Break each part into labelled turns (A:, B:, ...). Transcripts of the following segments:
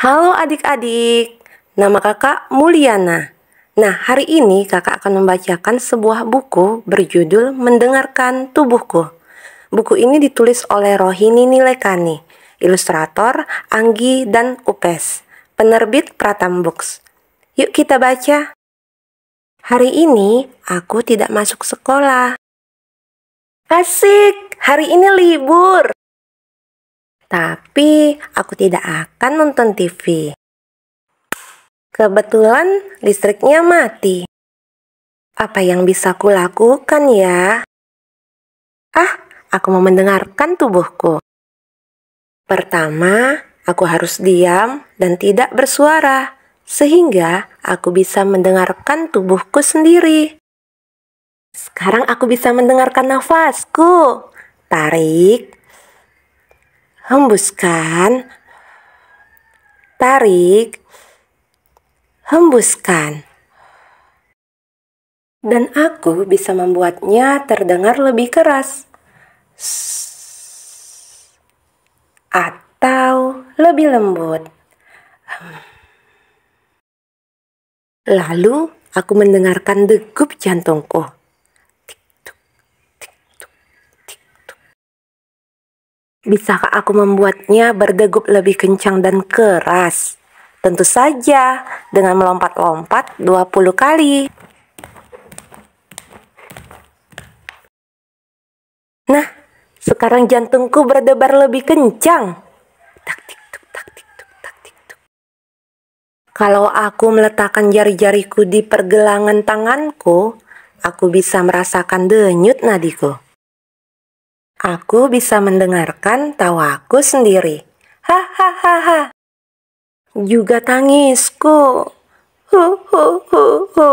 A: Halo adik-adik, nama kakak Mulyana. Nah, hari ini kakak akan membacakan sebuah buku berjudul Mendengarkan Tubuhku. Buku ini ditulis oleh Rohini Nilekani, ilustrator Anggi dan Upes, penerbit Pratam Books. Yuk kita baca. Hari ini aku tidak masuk sekolah. Asik, hari ini libur tapi aku tidak akan nonton TV. Kebetulan listriknya mati. Apa yang bisa kulakukan ya? Ah, aku mau mendengarkan tubuhku. Pertama, aku harus diam dan tidak bersuara, sehingga aku bisa mendengarkan tubuhku sendiri. Sekarang aku bisa mendengarkan nafasku. Tarik, hembuskan, tarik, hembuskan. Dan aku bisa membuatnya terdengar lebih keras. atau lebih lembut. Lalu aku mendengarkan degup jantungku. Bisakah aku membuatnya berdegup lebih kencang dan keras? Tentu saja, dengan melompat-lompat 20 kali. Nah, sekarang jantungku berdebar lebih kencang. tik tuk tik tuk tik tuk. Kalau aku meletakkan jari-jariku di pergelangan tanganku, aku bisa merasakan denyut nadiku. Aku bisa mendengarkan tawaku sendiri. Hahaha. Juga tangisku. Hu hu hu hu.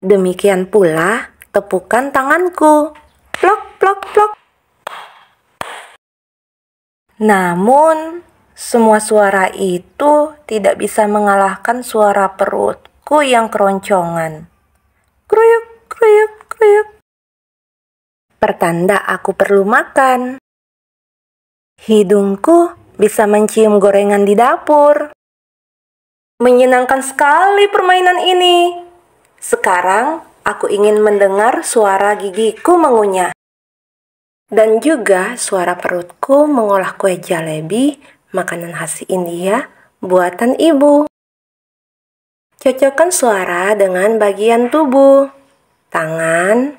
A: Demikian pula tepukan tanganku. Plok plok plok. Namun, semua suara itu tidak bisa mengalahkan suara perutku yang keroncongan. pertanda aku perlu makan. Hidungku bisa mencium gorengan di dapur. Menyenangkan sekali permainan ini. Sekarang aku ingin mendengar suara gigiku mengunyah. Dan juga suara perutku mengolah kue jalebi, makanan khas India, buatan ibu. Cocokkan suara dengan bagian tubuh, tangan,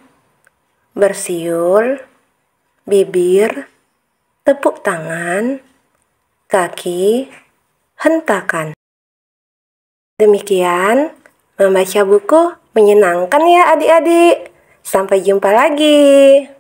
A: bersiul, bibir, tepuk tangan, kaki, hentakan. Demikian, membaca buku menyenangkan ya adik-adik. Sampai jumpa lagi.